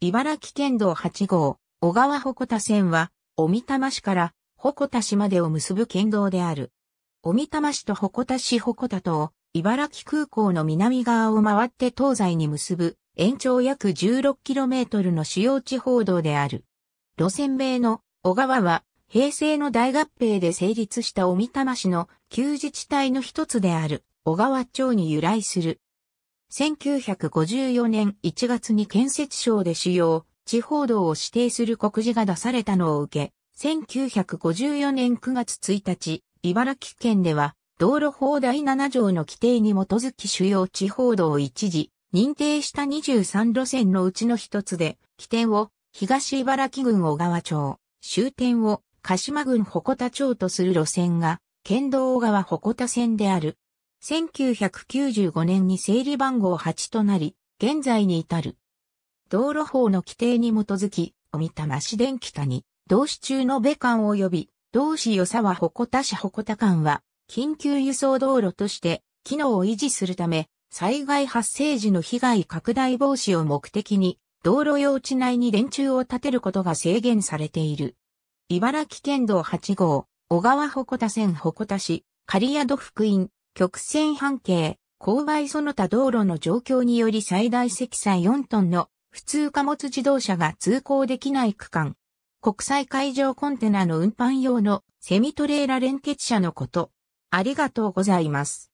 茨城県道8号、小川鉾田線は、小見玉市から鉾田市までを結ぶ県道である。小見玉市と鉾田市鉾田と、茨城空港の南側を回って東西に結ぶ、延長約 16km の主要地方道である。路線名の小川は、平成の大合併で成立した小見玉市の旧自治体の一つである小川町に由来する。1954年1月に建設省で使用、地方道を指定する告示が出されたのを受け、1954年9月1日、茨城県では、道路法第7条の規定に基づき主要地方道を一時、認定した23路線のうちの一つで、起点を東茨城郡小川町、終点を鹿島郡鉾田町とする路線が、県道小川鉾田線である。1995年に整理番号8となり、現在に至る。道路法の規定に基づき、お見たま市電北に、同市中の米間及び、同市与沢鉾田市鉾田間は、緊急輸送道路として、機能を維持するため、災害発生時の被害拡大防止を目的に、道路用地内に電柱を建てることが制限されている。茨城県道8号、小川鉾田線鉾田市、刈谷戸福院、曲線半径、勾配その他道路の状況により最大積載4トンの普通貨物自動車が通行できない区間。国際海上コンテナの運搬用のセミトレーラ連結車のこと。ありがとうございます。